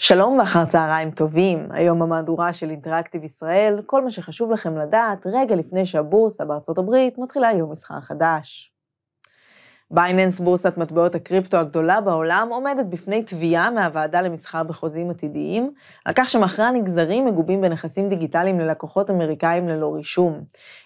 שלום ואחר צהריים טובים, היום המהדורה של אינטראקטיב ישראל, כל מה שחשוב לכם לדעת רגע לפני שהבורסה בארצות הברית מתחילה יום מסחר חדש. בייננס, בורסת מטבעות הקריפטו הגדולה בעולם, עומדת בפני תביעה מהוועדה למסחר בחוזים עתידיים, על כך שמכרה נגזרים מגובים בנכסים דיגיטליים ללקוחות אמריקאים ללא רישום.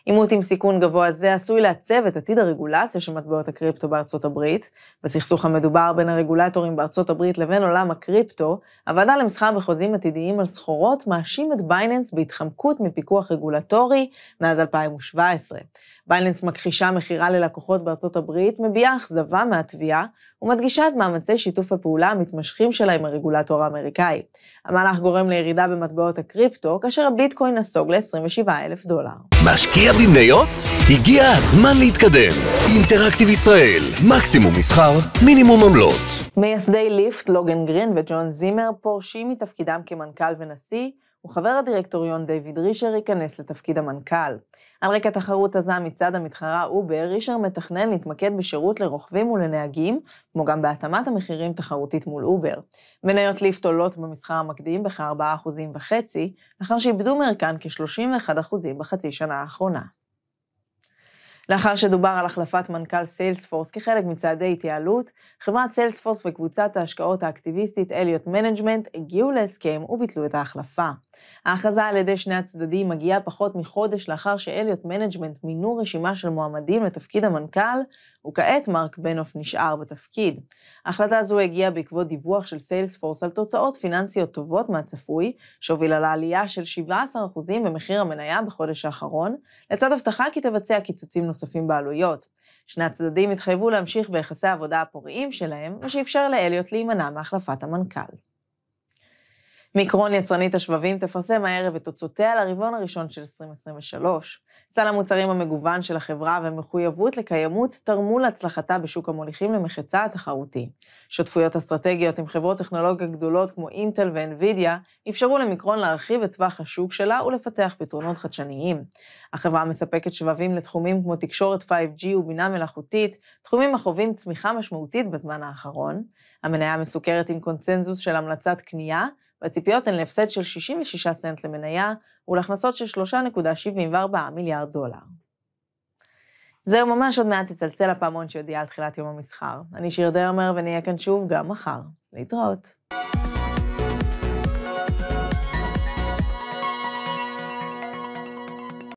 עימות עם סיכון גבוה זה עשוי לעצב את עתיד הרגולציה של מטבעות הקריפטו בארצות הברית. בסכסוך המדובר בין הרגולטורים בארצות הברית לבין עולם הקריפטו, הוועדה למסחר בחוזים עתידיים על סחורות מאשים את בייננס בהתחמקות מפיקוח רגולטורי מאז 2017. בייננס מכחישה מכירה ללקוחות בארצות הברית, מביעה האכזבה מהתביעה ומדגישה את מאמצי שיתוף הפעולה המתמשכים שלה עם הרגולטור האמריקאי. המהלך גורם לירידה במטבעות הקריפטו, כאשר הביטקוין נסוג ל-27,000 דולר. משקיע במניות? הגיע הזמן להתקדם. אינטראקטיב ישראל, מקסימום מסחר, מינימום עמלות. מייסדי ליפט, לוגן גרין וג'ון זימר פורשים מתפקידם כמנכ"ל ונשיא, וחבר הדירקטוריון דיוויד רישר ייכנס לתפקיד המנכ"ל. על רקע תחרות עזה מצד המתחרה אובר, רישר מתכנן להתמקד בשירות לרוכבים ולנהגים, כמו גם בהתאמת המחירים תחרותית מול אובר. מניות ליפט עולות במסחר המקדים בכ-4.5%, לאחר שאיבדו מערכן כ-31% בחצי שנה האחרונה. לאחר שדובר על החלפת מנכ"ל סיילספורס כחלק מצעדי התייעלות, חברת סיילספורס וקבוצת ההשקעות האקטיביסטית אליוט מנג'מנט הגיעו להסכם וביטלו את ההחלפה. ההכרזה על ידי שני הצדדים מגיעה פחות מחודש לאחר שאליוט מנג'מנט מינו רשימה של מועמדים לתפקיד המנכ"ל, וכעת מרק בנוף נשאר בתפקיד. ההחלטה הזו הגיעה בעקבות דיווח של סיילספורס על תוצאות פיננסיות טובות מהצפוי, שהובילה לעלייה של 17% במחיר המניה בחודש האחרון, לצד הבטחה כי תבצע קיצוצים נוספים בעלויות. שני הצדדים התחייבו להמשיך ביחסי העבודה הפוריים שלהם, מה שאפשר לאליוט להימנע מהחלפת המנכ"ל. מיקרון יצרנית השבבים תפרסם הערב את תוצאותיה לרבעון הראשון של 2023. סל המוצרים המגוון של החברה ומחויבות לקיימות תרמו להצלחתה בשוק המוליכים למחצה התחרותי. שותפויות אסטרטגיות עם חברות טכנולוגיה גדולות כמו אינטל ואנווידיה אפשרו למיקרון להרחיב את טווח השוק שלה ולפתח פתרונות חדשניים. החברה מספקת שבבים לתחומים כמו תקשורת 5G ובינה מלאכותית, תחומים החווים צמיחה משמעותית בזמן האחרון. המניה מסוכרת עם קונצנזוס של המלצת קנייה, והציפיות הן להפסד של 66 סנט למניה ולהכנסות של 3.74 מיליארד דולר. זהו ממש, עוד מעט תצלצל הפעמון שיודיע על תחילת יום המסחר. אני שיר דרמר ונהיה כאן שוב גם מחר. להתראות.